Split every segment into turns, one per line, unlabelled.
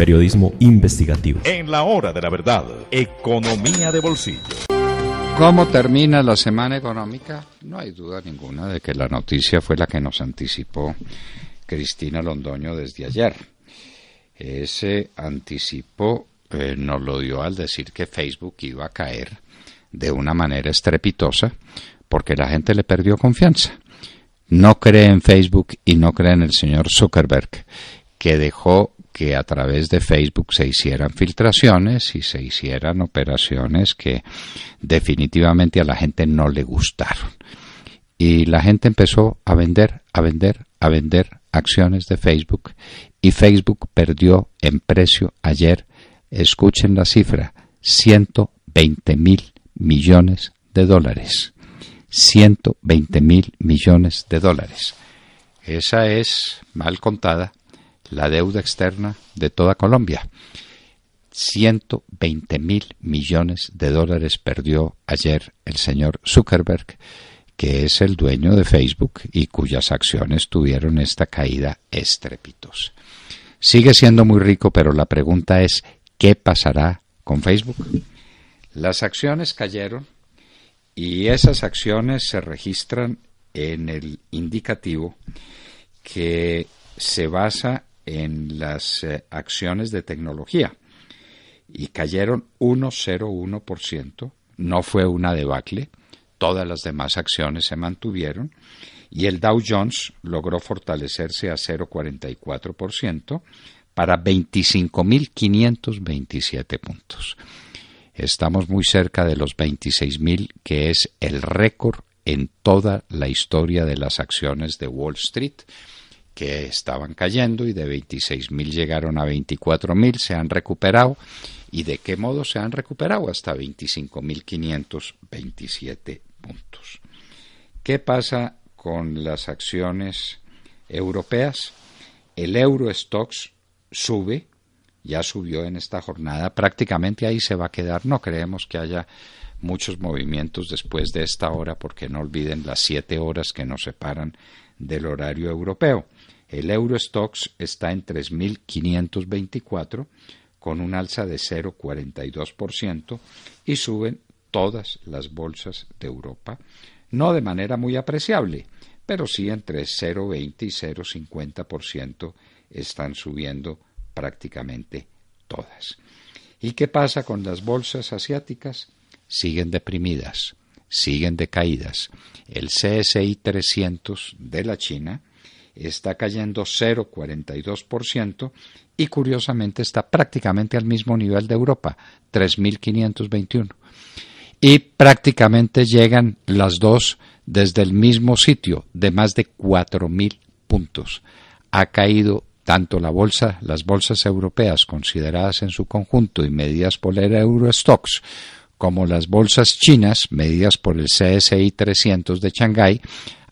periodismo investigativo. En la hora de la verdad, economía de bolsillo. ¿Cómo termina la semana económica? No hay duda ninguna de que la noticia fue la que nos anticipó Cristina Londoño desde ayer. Ese anticipo eh, nos lo dio al decir que Facebook iba a caer de una manera estrepitosa porque la gente le perdió confianza. No cree en Facebook y no cree en el señor Zuckerberg, que dejó que a través de Facebook se hicieran filtraciones y se hicieran operaciones que definitivamente a la gente no le gustaron. Y la gente empezó a vender, a vender, a vender acciones de Facebook y Facebook perdió en precio ayer, escuchen la cifra, 120 mil millones de dólares. 120 mil millones de dólares. Esa es, mal contada, la deuda externa de toda Colombia. 120 mil millones de dólares perdió ayer el señor Zuckerberg, que es el dueño de Facebook y cuyas acciones tuvieron esta caída estrepitosa. Sigue siendo muy rico, pero la pregunta es, ¿qué pasará con Facebook? Las acciones cayeron y esas acciones se registran en el indicativo que se basa en las eh, acciones de tecnología y cayeron 1,01%, no fue una debacle, todas las demás acciones se mantuvieron y el Dow Jones logró fortalecerse a 0,44% para 25.527 puntos. Estamos muy cerca de los 26.000, que es el récord en toda la historia de las acciones de Wall Street que estaban cayendo y de 26.000 llegaron a 24.000, se han recuperado y de qué modo se han recuperado hasta 25.527 puntos. ¿Qué pasa con las acciones europeas? El euro stocks sube, ya subió en esta jornada, prácticamente ahí se va a quedar, no creemos que haya muchos movimientos después de esta hora, porque no olviden las siete horas que nos separan del horario europeo. El Eurostox está en 3.524 con un alza de 0,42% y suben todas las bolsas de Europa, no de manera muy apreciable, pero sí entre 0,20 y 0,50% están subiendo prácticamente todas. ¿Y qué pasa con las bolsas asiáticas? siguen deprimidas, siguen decaídas. El CSI 300 de la China está cayendo 0,42% y curiosamente está prácticamente al mismo nivel de Europa, 3.521. Y prácticamente llegan las dos desde el mismo sitio de más de 4.000 puntos. Ha caído tanto la bolsa, las bolsas europeas consideradas en su conjunto y medidas por el Eurostox como las bolsas chinas, medidas por el CSI 300 de Shanghái,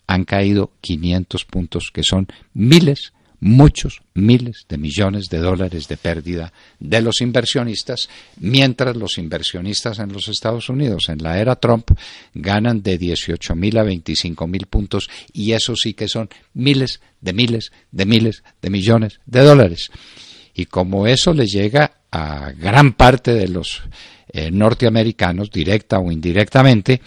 han caído 500 puntos, que son miles, muchos miles de millones de dólares de pérdida de los inversionistas, mientras los inversionistas en los Estados Unidos, en la era Trump, ganan de 18 mil a 25 mil puntos, y eso sí que son miles de miles de miles de millones de dólares. Y como eso le llega a gran parte de los eh, norteamericanos, directa o indirectamente,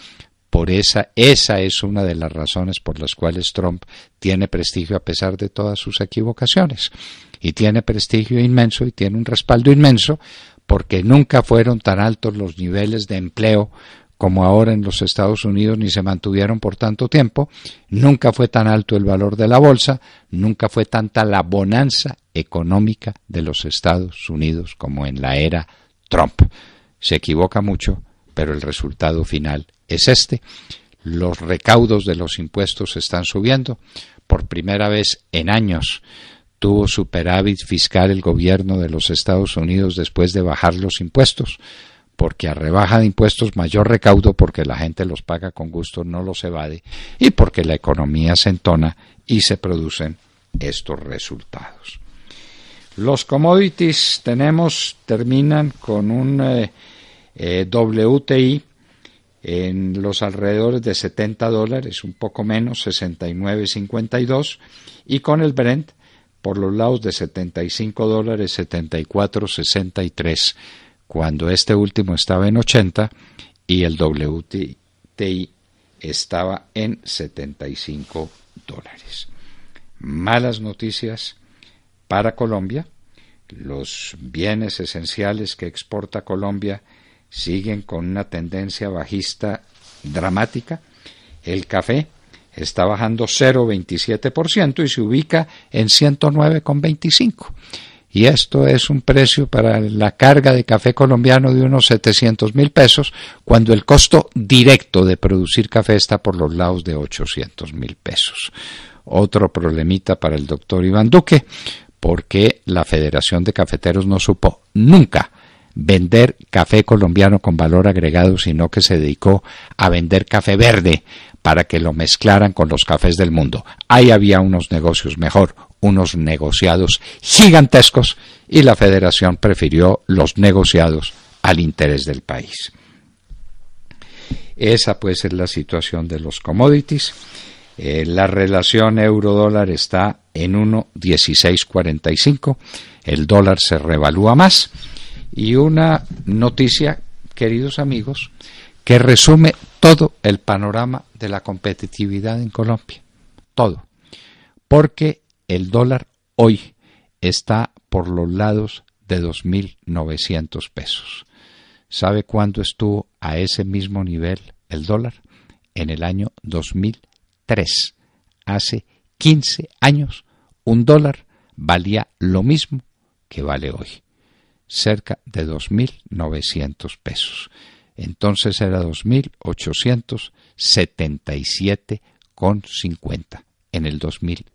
por esa, esa es una de las razones por las cuales Trump tiene prestigio a pesar de todas sus equivocaciones. Y tiene prestigio inmenso y tiene un respaldo inmenso porque nunca fueron tan altos los niveles de empleo como ahora en los Estados Unidos ni se mantuvieron por tanto tiempo, nunca fue tan alto el valor de la bolsa, nunca fue tanta la bonanza económica de los Estados Unidos como en la era Trump. Se equivoca mucho, pero el resultado final es este. Los recaudos de los impuestos están subiendo. Por primera vez en años tuvo superávit fiscal el gobierno de los Estados Unidos después de bajar los impuestos porque a rebaja de impuestos mayor recaudo porque la gente los paga con gusto, no los evade y porque la economía se entona y se producen estos resultados. Los commodities tenemos, terminan con un eh, eh, WTI en los alrededores de 70 dólares, un poco menos, 69.52, y con el Brent por los lados de 75 dólares, 74.63 cuando este último estaba en 80 y el WTI estaba en 75 dólares. Malas noticias para Colombia. Los bienes esenciales que exporta Colombia siguen con una tendencia bajista dramática. El café está bajando 0,27% y se ubica en 109,25 y esto es un precio para la carga de café colombiano de unos 700 mil pesos, cuando el costo directo de producir café está por los lados de 800 mil pesos. Otro problemita para el doctor Iván Duque, porque la Federación de Cafeteros no supo nunca vender café colombiano con valor agregado, sino que se dedicó a vender café verde para que lo mezclaran con los cafés del mundo. Ahí había unos negocios mejor, unos negociados gigantescos y la federación prefirió los negociados al interés del país. Esa pues es la situación de los commodities. Eh, la relación euro-dólar está en 1.1645. El dólar se revalúa más. Y una noticia, queridos amigos, que resume todo el panorama de la competitividad en Colombia. Todo. Porque el dólar hoy está por los lados de 2.900 pesos. ¿Sabe cuándo estuvo a ese mismo nivel el dólar? En el año 2003. Hace 15 años, un dólar valía lo mismo que vale hoy, cerca de 2.900 pesos. Entonces era 2.877,50 en el 2003.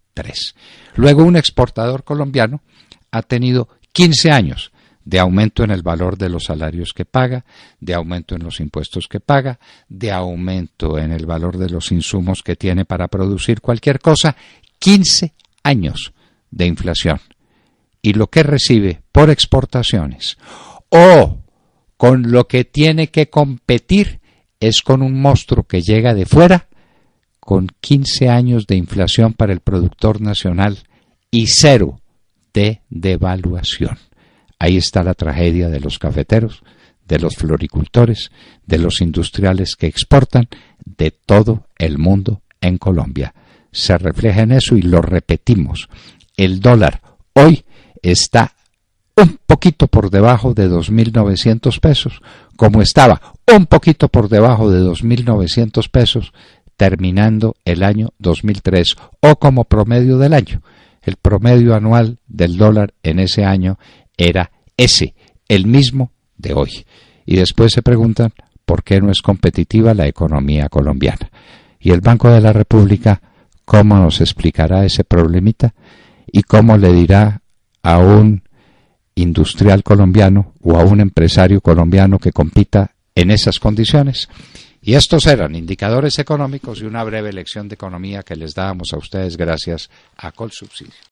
Luego un exportador colombiano ha tenido 15 años de aumento en el valor de los salarios que paga, de aumento en los impuestos que paga, de aumento en el valor de los insumos que tiene para producir cualquier cosa, 15 años de inflación. Y lo que recibe por exportaciones o con lo que tiene que competir es con un monstruo que llega de fuera con 15 años de inflación para el productor nacional y cero de devaluación. Ahí está la tragedia de los cafeteros, de los floricultores, de los industriales que exportan de todo el mundo en Colombia. Se refleja en eso y lo repetimos. El dólar hoy está un poquito por debajo de 2.900 pesos, como estaba un poquito por debajo de 2.900 pesos terminando el año 2003 o como promedio del año. El promedio anual del dólar en ese año era ese, el mismo de hoy. Y después se preguntan por qué no es competitiva la economía colombiana. Y el Banco de la República, ¿cómo nos explicará ese problemita? ¿Y cómo le dirá a un industrial colombiano o a un empresario colombiano que compita en esas condiciones? Y estos eran indicadores económicos y una breve lección de economía que les dábamos a ustedes gracias a Colsubsidio.